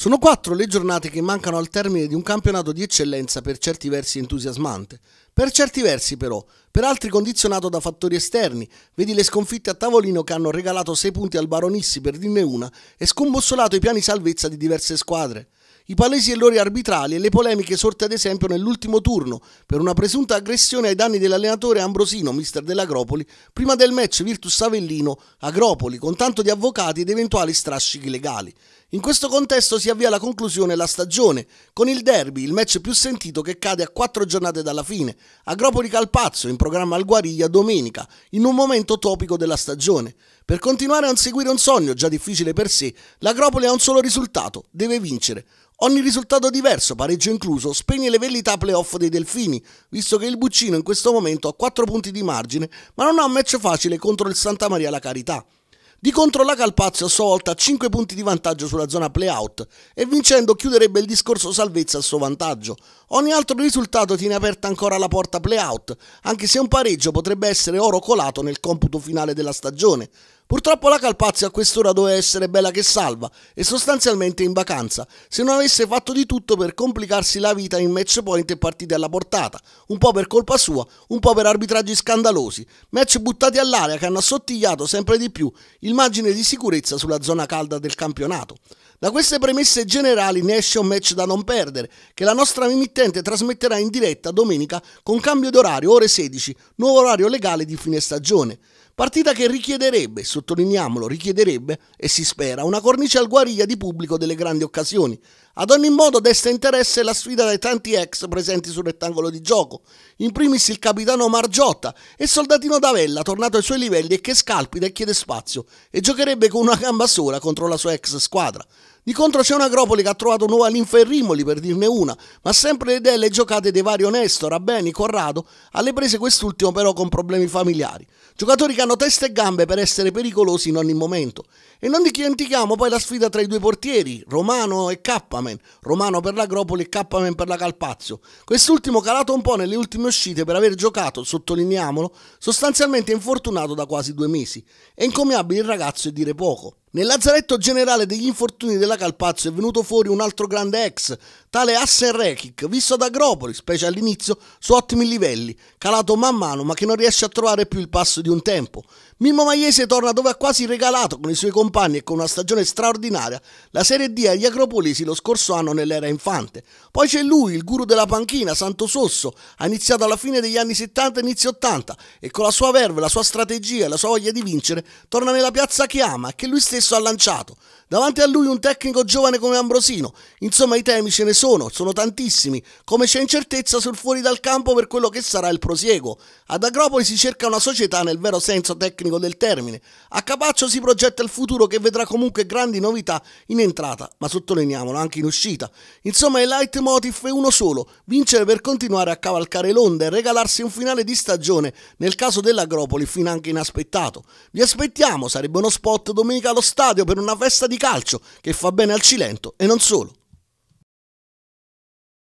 Sono quattro le giornate che mancano al termine di un campionato di eccellenza per certi versi entusiasmante, per certi versi però, per altri condizionato da fattori esterni, vedi le sconfitte a tavolino che hanno regalato sei punti al Baronissi per dirne una e scombussolato i piani salvezza di diverse squadre. I palesi errori arbitrali e le polemiche sorte ad esempio nell'ultimo turno per una presunta aggressione ai danni dell'allenatore Ambrosino, mister dell'Agropoli, prima del match Virtus Avellino Agropoli, con tanto di avvocati ed eventuali strascichi legali. In questo contesto si avvia la conclusione la stagione, con il derby, il match più sentito che cade a quattro giornate dalla fine. Agropoli Calpazzo, in programma al Guariglia domenica, in un momento topico della stagione. Per continuare a seguire un sogno già difficile per sé, l'Acropoli ha un solo risultato, deve vincere. Ogni risultato diverso, pareggio incluso, spegne le vellità playoff dei Delfini, visto che il Buccino in questo momento ha 4 punti di margine, ma non ha un match facile contro il Santa Maria la Carità. Di contro la Calpazio a sua volta ha 5 punti di vantaggio sulla zona playout e vincendo chiuderebbe il discorso salvezza a suo vantaggio. Ogni altro risultato tiene aperta ancora la porta playout, anche se un pareggio potrebbe essere oro colato nel computo finale della stagione. Purtroppo la Calpazio a quest'ora doveva essere bella che salva e sostanzialmente in vacanza, se non avesse fatto di tutto per complicarsi la vita in match point e partite alla portata, un po' per colpa sua, un po' per arbitraggi scandalosi, match buttati all'aria che hanno assottigliato sempre di più il margine di sicurezza sulla zona calda del campionato. Da queste premesse generali ne esce un match da non perdere, che la nostra emittente trasmetterà in diretta domenica con cambio d'orario, ore 16, nuovo orario legale di fine stagione. Partita che richiederebbe, sottolineiamolo, richiederebbe, e si spera, una cornice al guariglia di pubblico delle grandi occasioni, ad ogni modo desta interesse la sfida dei tanti ex presenti sul rettangolo di gioco, in primis il capitano Margiotta e soldatino Davella tornato ai suoi livelli e che scalpita e chiede spazio e giocherebbe con una gamba sola contro la sua ex squadra. Di contro c'è un Agropoli che ha trovato nuova linfa e rimoli per dirne una, ma sempre le delle giocate dei vari Onesto, Rabbeni, Corrado, alle prese quest'ultimo però con problemi familiari. Giocatori che hanno testa e gambe per essere pericolosi in ogni momento. E non dimentichiamo poi la sfida tra i due portieri, Romano e Kappame, Kamen, Romano per l'Agropoli e Kamen per la Calpazio. Quest'ultimo calato un po' nelle ultime uscite per aver giocato, sottolineiamolo, sostanzialmente infortunato da quasi due mesi. È incommiabile il ragazzo e dire poco. Nel lazzaretto generale degli infortuni della Calpazzo è venuto fuori un altro grande ex, tale Hassan Rekic, visto ad Agropoli, specie all'inizio, su ottimi livelli, calato man mano ma che non riesce a trovare più il passo di un tempo. Mimmo Maiese torna dove ha quasi regalato con i suoi compagni e con una stagione straordinaria la Serie D agli Acropolisi lo scorso anno nell'era infante. Poi c'è lui, il guru della panchina, Santo Sosso, ha iniziato alla fine degli anni 70 e inizio 80 e con la sua verve, la sua strategia e la sua voglia di vincere torna nella piazza che ama, e che lui stesso stesso ha lanciato. Davanti a lui un tecnico giovane come Ambrosino. Insomma, i temi ce ne sono, sono tantissimi, come c'è incertezza sul fuori dal campo per quello che sarà il prosieguo. Ad Agropoli si cerca una società nel vero senso tecnico del termine. A Capaccio si progetta il futuro che vedrà comunque grandi novità in entrata, ma sottolineiamolo anche in uscita. Insomma, il leitmotiv è uno solo, vincere per continuare a cavalcare l'onda e regalarsi un finale di stagione, nel caso dell'Agropoli, fin anche inaspettato. Vi aspettiamo, sarebbe uno spot domenica allo stadio per una festa di calcio che fa bene al Cilento e non solo.